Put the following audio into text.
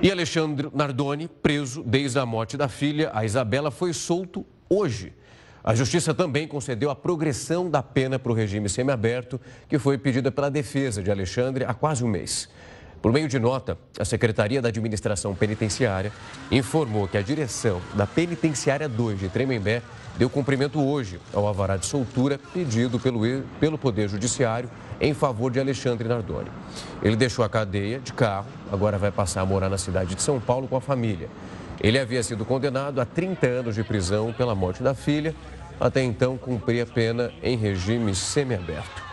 E Alexandre Nardoni, preso desde a morte da filha, a Isabela, foi solto hoje. A justiça também concedeu a progressão da pena para o regime semiaberto, que foi pedida pela defesa de Alexandre há quase um mês. Por meio de nota, a Secretaria da Administração Penitenciária informou que a direção da Penitenciária 2 de Tremembé deu cumprimento hoje ao avará de soltura pedido pelo, pelo Poder Judiciário em favor de Alexandre Nardoni. Ele deixou a cadeia de carro, agora vai passar a morar na cidade de São Paulo com a família. Ele havia sido condenado a 30 anos de prisão pela morte da filha, até então cumpria pena em regime semiaberto.